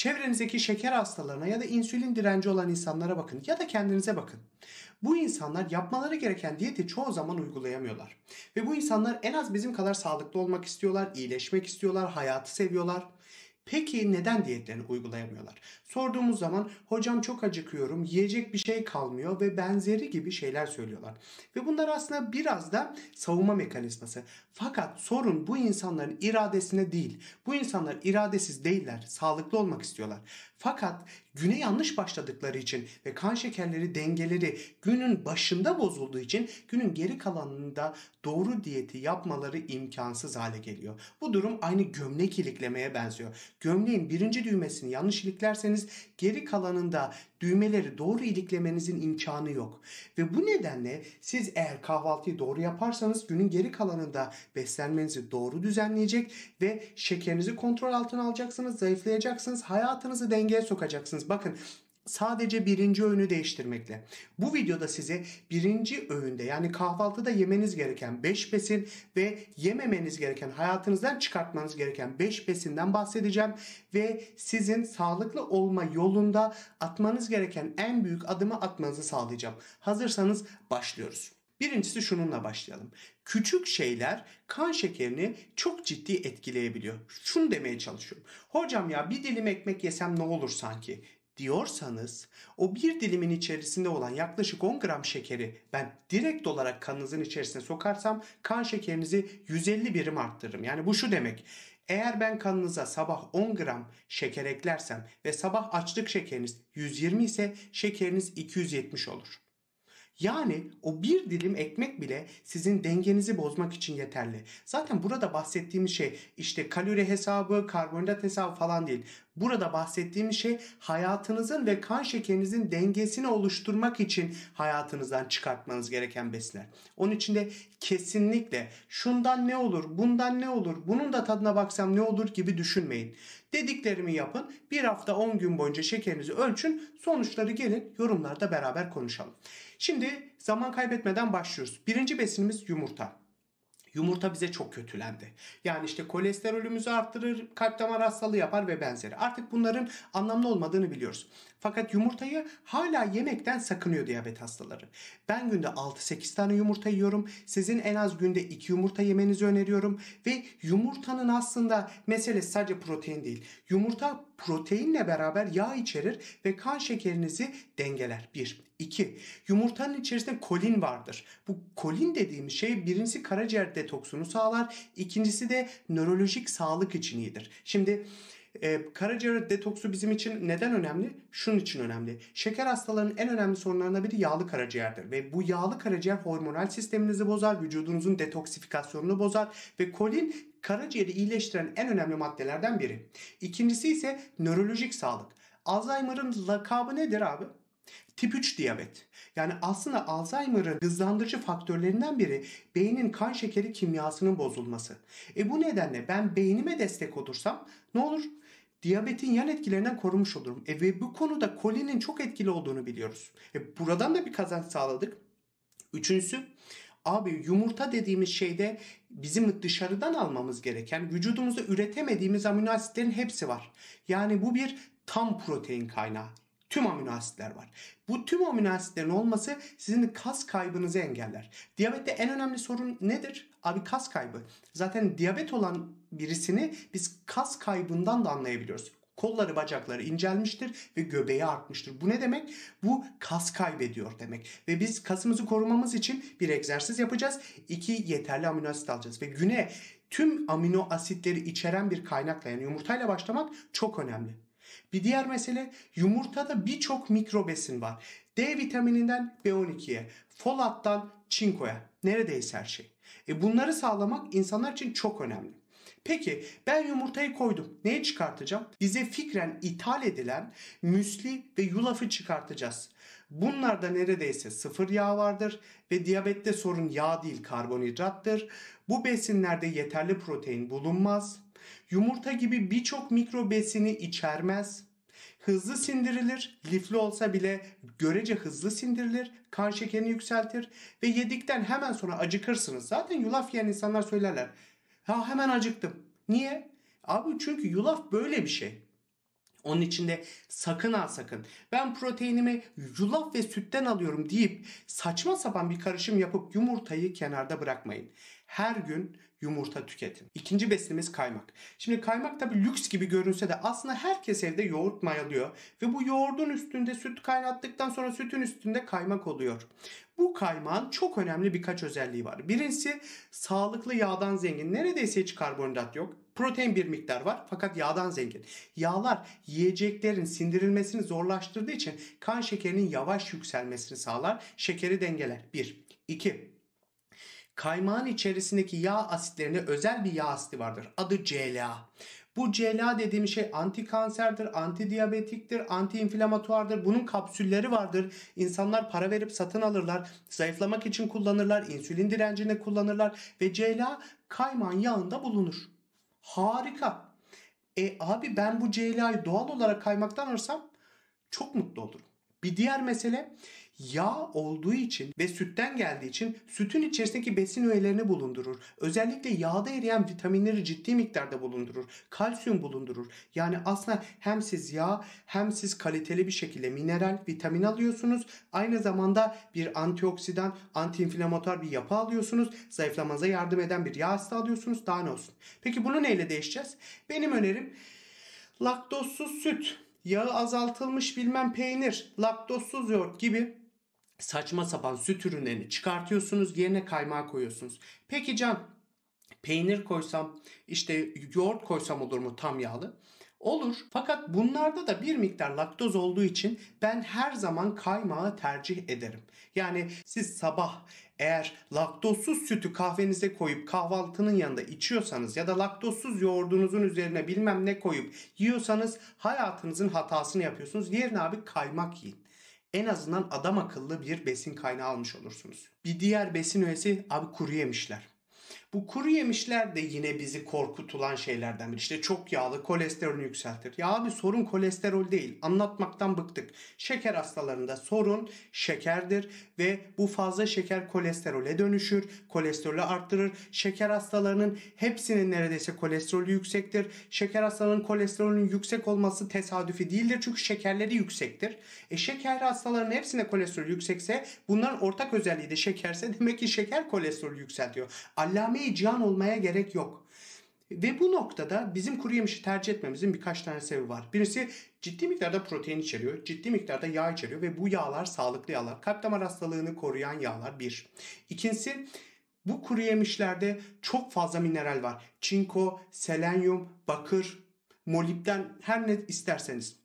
Çevrenizdeki şeker hastalarına ya da insülin direnci olan insanlara bakın ya da kendinize bakın. Bu insanlar yapmaları gereken diyeti çoğu zaman uygulayamıyorlar. Ve bu insanlar en az bizim kadar sağlıklı olmak istiyorlar, iyileşmek istiyorlar, hayatı seviyorlar. Peki neden diyetlerini uygulayamıyorlar? Sorduğumuz zaman hocam çok acıkıyorum, yiyecek bir şey kalmıyor ve benzeri gibi şeyler söylüyorlar. Ve bunlar aslında biraz da savunma mekanizması. Fakat sorun bu insanların iradesine değil. Bu insanlar iradesiz değiller, sağlıklı olmak istiyorlar. Fakat güne yanlış başladıkları için ve kan şekerleri dengeleri günün başında bozulduğu için günün geri kalanında doğru diyeti yapmaları imkansız hale geliyor. Bu durum aynı gömlek iliklemeye benziyor gömleğin birinci düğmesini yanlış iliklerseniz geri kalanında düğmeleri doğru iliklemenizin imkanı yok. Ve bu nedenle siz eğer kahvaltıyı doğru yaparsanız günün geri kalanında beslenmenizi doğru düzenleyecek ve şekerinizi kontrol altına alacaksınız, zayıflayacaksınız, hayatınızı dengeye sokacaksınız. Bakın Sadece birinci öğünü değiştirmekle. Bu videoda size birinci öğünde yani kahvaltıda yemeniz gereken 5 besin ve yememeniz gereken hayatınızdan çıkartmanız gereken 5 besinden bahsedeceğim. Ve sizin sağlıklı olma yolunda atmanız gereken en büyük adımı atmanızı sağlayacağım. Hazırsanız başlıyoruz. Birincisi şununla başlayalım. Küçük şeyler kan şekerini çok ciddi etkileyebiliyor. Şunu demeye çalışıyorum. Hocam ya bir dilim ekmek yesem ne olur sanki? diyorsanız o bir dilimin içerisinde olan yaklaşık 10 gram şekeri ben direkt olarak kanınızın içerisine sokarsam kan şekerinizi 150 birim arttırırım. Yani bu şu demek. Eğer ben kanınıza sabah 10 gram şeker eklersem ve sabah açlık şekeriniz 120 ise şekeriniz 270 olur. Yani o bir dilim ekmek bile sizin dengenizi bozmak için yeterli. Zaten burada bahsettiğim şey işte kalori hesabı, karbonhidrat hesabı falan değil. Burada bahsettiğim şey hayatınızın ve kan şekerinizin dengesini oluşturmak için hayatınızdan çıkartmanız gereken besler. Onun için de kesinlikle şundan ne olur, bundan ne olur, bunun da tadına baksam ne olur gibi düşünmeyin. Dediklerimi yapın. Bir hafta 10 gün boyunca şekerinizi ölçün. Sonuçları gelin yorumlarda beraber konuşalım. Şimdi zaman kaybetmeden başlıyoruz. Birinci besinimiz yumurta. Yumurta bize çok kötülendi. Yani işte kolesterolümüzü arttırır, kalp damar hastalığı yapar ve benzeri. Artık bunların anlamlı olmadığını biliyoruz. Fakat yumurtayı hala yemekten sakınıyor diyabet hastaları. Ben günde 6-8 tane yumurta yiyorum. Sizin en az günde 2 yumurta yemenizi öneriyorum. Ve yumurtanın aslında mesele sadece protein değil. Yumurta proteinle beraber yağ içerir ve kan şekerinizi dengeler. 1. 2. Yumurtanın içerisinde kolin vardır. Bu kolin dediğim şey birincisi karaciğer detoksunu sağlar. ikincisi de nörolojik sağlık için iyidir. Şimdi e, karaciğer detoksu bizim için neden önemli? Şunun için önemli. Şeker hastalarının en önemli sorunlarından biri yağlı karaciğerdir. Ve bu yağlı karaciğer hormonal sisteminizi bozar, vücudunuzun detoksifikasyonunu bozar ve kolin karaciğeri iyileştiren en önemli maddelerden biri. İkincisi ise nörolojik sağlık. Alzheimer'ın lakabı nedir abi? Tip 3 diyabet. Yani aslında Alzheimer'ın hızlandırıcı faktörlerinden biri beynin kan şekeri kimyasının bozulması. E bu nedenle ben beynime destek olursam ne olur? diyabetin yan etkilerinden korumuş olurum. E, ve bu konuda kolinin çok etkili olduğunu biliyoruz. E, buradan da bir kazanç sağladık. Üçüncüsü Abi yumurta dediğimiz şeyde bizim dışarıdan almamız gereken vücudumuzda üretemediğimiz amino asitlerin hepsi var. Yani bu bir tam protein kaynağı tüm amino asitler var. Bu tüm amino asitlerin olması sizin kas kaybınızı engeller. Diyabette en önemli sorun nedir? Abi kas kaybı. Zaten diyabet olan birisini biz kas kaybından da anlayabiliyoruz. Kolları bacakları incelmiştir ve göbeği artmıştır. Bu ne demek? Bu kas kaybediyor demek. Ve biz kasımızı korumamız için bir egzersiz yapacağız. İki yeterli amino asit alacağız. Ve güne tüm amino asitleri içeren bir kaynakla yani yumurtayla başlamak çok önemli. Bir diğer mesele yumurtada birçok mikrobesin var. D vitamininden B12'ye, folattan çinkoya, neredeyse her şey. E bunları sağlamak insanlar için çok önemli. Peki ben yumurtayı koydum. Neye çıkartacağım? Bize fikren ithal edilen müsli ve yulafı çıkartacağız. Bunlarda neredeyse sıfır yağ vardır ve diyabette sorun yağ değil karbonhidrattır. Bu besinlerde yeterli protein bulunmaz. Yumurta gibi birçok mikro besini içermez. Hızlı sindirilir, lifli olsa bile görece hızlı sindirilir, kan şekerini yükseltir ve yedikten hemen sonra acıkırsınız. Zaten yulaf yiyen insanlar söylerler. Ha hemen acıktım. Niye? Abi çünkü yulaf böyle bir şey. Onun içinde sakın ha sakın ben proteinimi yulaf ve sütten alıyorum deyip saçma sapan bir karışım yapıp yumurtayı kenarda bırakmayın. Her gün yumurta tüketin. İkinci besinimiz kaymak. Şimdi kaymak tabi lüks gibi görünse de aslında herkes evde yoğurt mayalıyor ve bu yoğurdun üstünde süt kaynattıktan sonra sütün üstünde kaymak oluyor. Bu kaymağın çok önemli birkaç özelliği var. Birincisi sağlıklı yağdan zengin. Neredeyse hiç karbonhidrat yok. Protein bir miktar var fakat yağdan zengin. Yağlar yiyeceklerin sindirilmesini zorlaştırdığı için kan şekerinin yavaş yükselmesini sağlar. Şekeri dengeler. 1. 2. Kaymağın içerisindeki yağ asitlerine özel bir yağ asidi vardır. Adı CLA. Bu CLA dediğim şey anti kanserdir, anti diyabetiktir, anti inflamatuardır. Bunun kapsülleri vardır. İnsanlar para verip satın alırlar. Zayıflamak için kullanırlar. insülin direncine kullanırlar. Ve CLA kaymağın yağında bulunur. Harika. E abi ben bu CLA'yı doğal olarak kaymaktan alırsam çok mutlu olurum. Bir diğer mesele yağ olduğu için ve sütten geldiği için sütün içerisindeki besin öğelerini bulundurur. Özellikle yağda eriyen vitaminleri ciddi miktarda bulundurur. Kalsiyum bulundurur. Yani aslında hem siz yağ hem siz kaliteli bir şekilde mineral, vitamin alıyorsunuz. Aynı zamanda bir antioksidan, antiinflamatuar bir yapı alıyorsunuz. Zayıflamanıza yardım eden bir yağ hasta alıyorsunuz. Daha ne olsun? Peki bunu neyle değişeceğiz? Benim önerim laktozsuz süt, yağı azaltılmış bilmem peynir, laktozsuz yoğurt gibi saçma sapan süt ürünlerini çıkartıyorsunuz yerine kaymağı koyuyorsunuz. Peki Can peynir koysam işte yoğurt koysam olur mu tam yağlı? Olur fakat bunlarda da bir miktar laktoz olduğu için ben her zaman kaymağı tercih ederim. Yani siz sabah eğer laktozsuz sütü kahvenize koyup kahvaltının yanında içiyorsanız ya da laktozsuz yoğurdunuzun üzerine bilmem ne koyup yiyorsanız hayatınızın hatasını yapıyorsunuz. Yerine abi kaymak yiyin en azından adam akıllı bir besin kaynağı almış olursunuz. Bir diğer besin öğesi abi kuru yemişler. Bu kuru yemişler de yine bizi korkutulan şeylerden biri. İşte çok yağlı kolesterolü yükseltir. Ya abi sorun kolesterol değil. Anlatmaktan bıktık. Şeker hastalarında sorun şekerdir ve bu fazla şeker kolesterole dönüşür. Kolesterolü arttırır. Şeker hastalarının hepsinin neredeyse kolesterolü yüksektir. Şeker hastalarının kolesterolünün yüksek olması tesadüfi değildir. Çünkü şekerleri yüksektir. E şeker hastalarının hepsine kolesterol yüksekse bunların ortak özelliği de şekerse demek ki şeker kolesterolü yükseltiyor. Allame sahabe Cihan olmaya gerek yok. Ve bu noktada bizim kuru yemişi tercih etmemizin birkaç tane sebebi var. Birisi ciddi miktarda protein içeriyor, ciddi miktarda yağ içeriyor ve bu yağlar sağlıklı yağlar. Kalp damar hastalığını koruyan yağlar bir. İkincisi bu kuru yemişlerde çok fazla mineral var. Çinko, selenyum, bakır, molibden her ne isterseniz.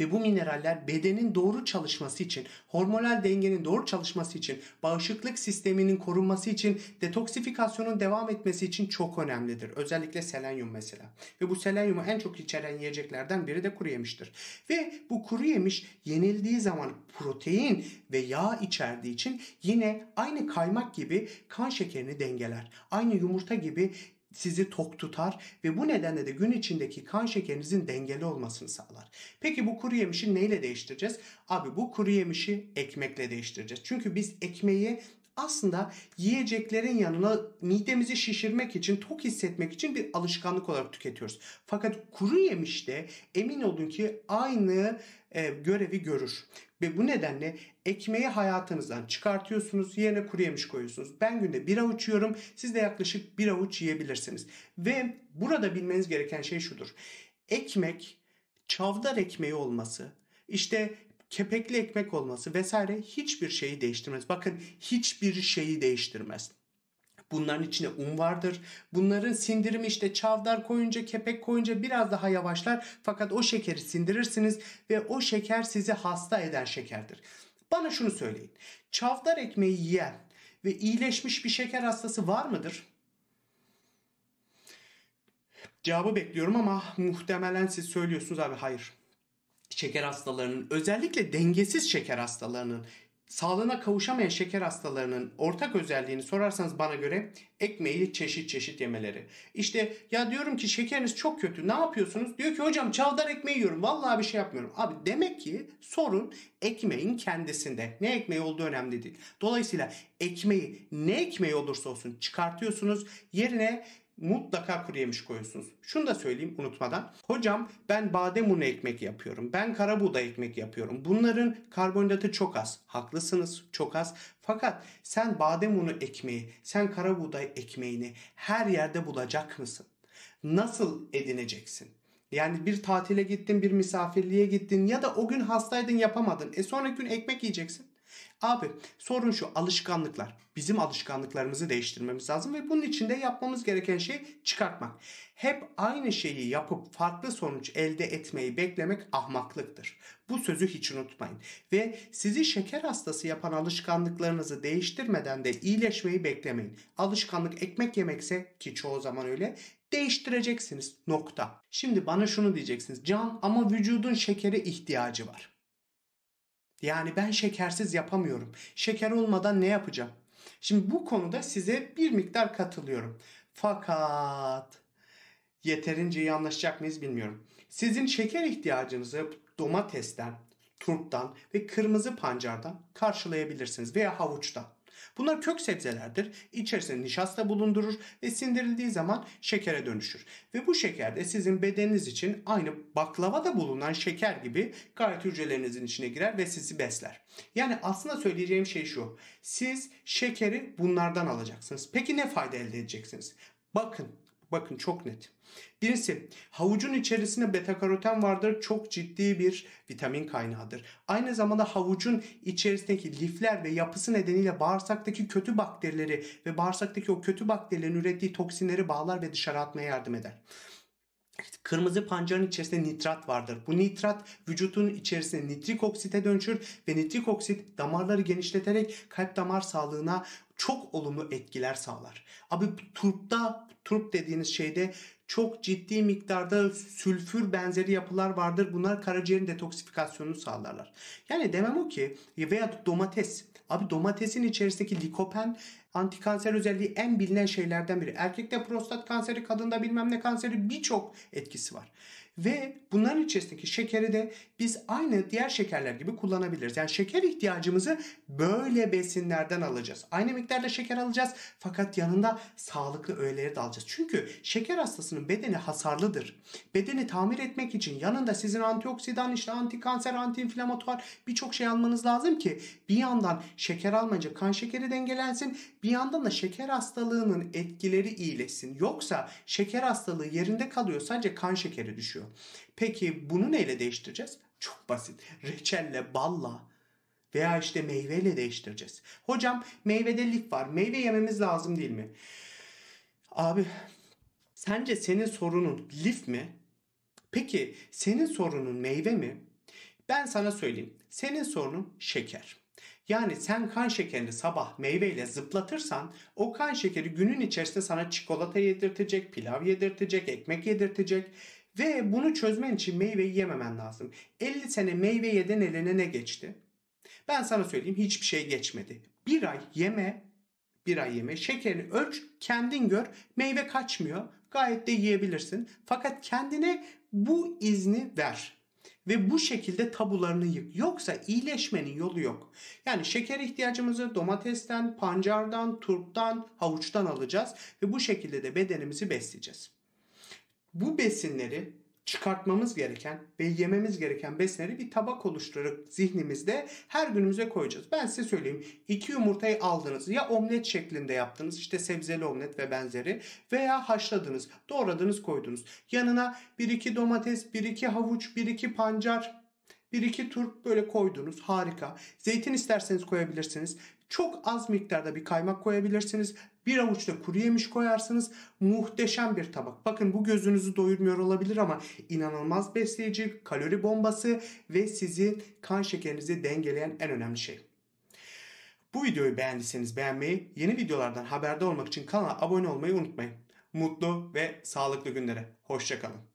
Ve bu mineraller bedenin doğru çalışması için, hormonal dengenin doğru çalışması için, bağışıklık sisteminin korunması için, detoksifikasyonun devam etmesi için çok önemlidir. Özellikle selenyum mesela. Ve bu selenyumu en çok içeren yiyeceklerden biri de kuru yemiştir. Ve bu kuru yemiş yenildiği zaman protein ve yağ içerdiği için yine aynı kaymak gibi kan şekerini dengeler. Aynı yumurta gibi sizi tok tutar ve bu nedenle de gün içindeki kan şekerinizin dengeli olmasını sağlar. Peki bu kuru yemişi neyle değiştireceğiz? Abi bu kuru yemişi ekmekle değiştireceğiz. Çünkü biz ekmeği aslında yiyeceklerin yanına midemizi şişirmek için, tok hissetmek için bir alışkanlık olarak tüketiyoruz. Fakat kuru yemişte emin olun ki aynı e, görevi görür. Ve bu nedenle ekmeği hayatınızdan çıkartıyorsunuz. Yerine kuru yemiş koyuyorsunuz. Ben günde bir avuç yiyorum. Siz de yaklaşık bir avuç yiyebilirsiniz. Ve burada bilmeniz gereken şey şudur. Ekmek çavdar ekmeği olması, işte kepekli ekmek olması vesaire hiçbir şeyi değiştirmez. Bakın hiçbir şeyi değiştirmez. Bunların içine un vardır. Bunların sindirimi işte çavdar koyunca, kepek koyunca biraz daha yavaşlar. Fakat o şekeri sindirirsiniz ve o şeker sizi hasta eden şekerdir. Bana şunu söyleyin. Çavdar ekmeği yiyen ve iyileşmiş bir şeker hastası var mıdır? Cevabı bekliyorum ama muhtemelen siz söylüyorsunuz abi hayır şeker hastalarının özellikle dengesiz şeker hastalarının Sağlığına kavuşamayan şeker hastalarının ortak özelliğini sorarsanız bana göre ekmeği çeşit çeşit yemeleri. İşte ya diyorum ki şekeriniz çok kötü ne yapıyorsunuz? Diyor ki hocam çavdar ekmeği yiyorum vallahi bir şey yapmıyorum. Abi demek ki sorun ekmeğin kendisinde. Ne ekmeği olduğu önemli değil. Dolayısıyla ekmeği ne ekmeği olursa olsun çıkartıyorsunuz. Yerine mutlaka kuru yemiş koyuyorsunuz. Şunu da söyleyeyim unutmadan. Hocam ben badem unu ekmek yapıyorum. Ben kara buğday ekmek yapıyorum. Bunların karbonhidratı çok az. Haklısınız çok az. Fakat sen badem unu ekmeği, sen kara buğday ekmeğini her yerde bulacak mısın? Nasıl edineceksin? Yani bir tatile gittin, bir misafirliğe gittin ya da o gün hastaydın yapamadın. E sonraki gün ekmek yiyeceksin. Abi sorun şu alışkanlıklar. Bizim alışkanlıklarımızı değiştirmemiz lazım ve bunun için de yapmamız gereken şey çıkartmak. Hep aynı şeyi yapıp farklı sonuç elde etmeyi beklemek ahmaklıktır. Bu sözü hiç unutmayın. Ve sizi şeker hastası yapan alışkanlıklarınızı değiştirmeden de iyileşmeyi beklemeyin. Alışkanlık ekmek yemekse ki çoğu zaman öyle değiştireceksiniz nokta. Şimdi bana şunu diyeceksiniz. Can ama vücudun şekere ihtiyacı var. Yani ben şekersiz yapamıyorum. Şeker olmadan ne yapacağım? Şimdi bu konuda size bir miktar katılıyorum. Fakat yeterince iyi anlaşacak mıyız bilmiyorum. Sizin şeker ihtiyacınızı domatesten, turptan ve kırmızı pancardan karşılayabilirsiniz veya havuçtan. Bunlar kök sebzelerdir. İçerisinde nişasta bulundurur ve sindirildiği zaman şekere dönüşür. Ve bu şeker de sizin bedeniniz için aynı baklavada bulunan şeker gibi gayet hücrelerinizin içine girer ve sizi besler. Yani aslında söyleyeceğim şey şu. Siz şekeri bunlardan alacaksınız. Peki ne fayda elde edeceksiniz? Bakın Bakın çok net. Birisi havucun içerisinde beta karoten vardır. Çok ciddi bir vitamin kaynağıdır. Aynı zamanda havucun içerisindeki lifler ve yapısı nedeniyle bağırsaktaki kötü bakterileri ve bağırsaktaki o kötü bakterilerin ürettiği toksinleri bağlar ve dışarı atmaya yardım eder. Kırmızı pancarın içerisinde nitrat vardır. Bu nitrat vücutun içerisinde nitrik oksite dönüşür ve nitrik oksit damarları genişleterek kalp damar sağlığına çok olumlu etkiler sağlar. Abi turpta turp dediğiniz şeyde çok ciddi miktarda sülfür benzeri yapılar vardır. Bunlar karaciğerin detoksifikasyonunu sağlarlar. Yani demem o ki e, veya domates. Abi domatesin içerisindeki likopen antikanser özelliği en bilinen şeylerden biri. Erkekte prostat kanseri, kadında bilmem ne kanseri birçok etkisi var. Ve bunların içerisindeki şekeri de biz aynı diğer şekerler gibi kullanabiliriz. Yani şeker ihtiyacımızı böyle besinlerden alacağız. Aynı miktarda şeker alacağız fakat yanında sağlıklı öğeleri de alacağız. Çünkü şeker hastasının bedeni hasarlıdır. Bedeni tamir etmek için yanında sizin antioksidan, işte anti kanser anti inflamatuar birçok şey almanız lazım ki bir yandan şeker almayınca kan şekeri dengelensin, bir yandan da şeker hastalığının etkileri iyileşsin. Yoksa şeker hastalığı yerinde kalıyor sadece kan şekeri düşüyor oluşuyor. Peki bunu neyle değiştireceğiz? Çok basit. Reçelle, balla veya işte meyveyle değiştireceğiz. Hocam meyvede lif var. Meyve yememiz lazım değil mi? Abi sence senin sorunun lif mi? Peki senin sorunun meyve mi? Ben sana söyleyeyim. Senin sorunun şeker. Yani sen kan şekerini sabah meyveyle zıplatırsan o kan şekeri günün içerisinde sana çikolata yedirtecek, pilav yedirtecek, ekmek yedirtecek ve bunu çözmen için meyveyi yememen lazım. 50 sene meyve yeden eline ne geçti? Ben sana söyleyeyim hiçbir şey geçmedi. Bir ay yeme, bir ay yeme, şekerini ölç, kendin gör. Meyve kaçmıyor. Gayet de yiyebilirsin. Fakat kendine bu izni ver ve bu şekilde tabularını yık. Yoksa iyileşmenin yolu yok. Yani şeker ihtiyacımızı domatesten, pancardan, turptan, havuçtan alacağız ve bu şekilde de bedenimizi besleyeceğiz bu besinleri çıkartmamız gereken ve yememiz gereken besinleri bir tabak oluşturarak zihnimizde her günümüze koyacağız. Ben size söyleyeyim. iki yumurtayı aldınız ya omlet şeklinde yaptınız işte sebzeli omlet ve benzeri veya haşladınız, doğradınız koydunuz. Yanına bir iki domates, bir iki havuç, bir iki pancar bir iki tur böyle koydunuz harika. Zeytin isterseniz koyabilirsiniz. Çok az miktarda bir kaymak koyabilirsiniz. Bir avuç da kuru yemiş koyarsınız. Muhteşem bir tabak. Bakın bu gözünüzü doyurmuyor olabilir ama inanılmaz besleyici, kalori bombası ve sizi kan şekerinizi dengeleyen en önemli şey. Bu videoyu beğendiyseniz beğenmeyi, yeni videolardan haberdar olmak için kanala abone olmayı unutmayın. Mutlu ve sağlıklı günlere. Hoşçakalın.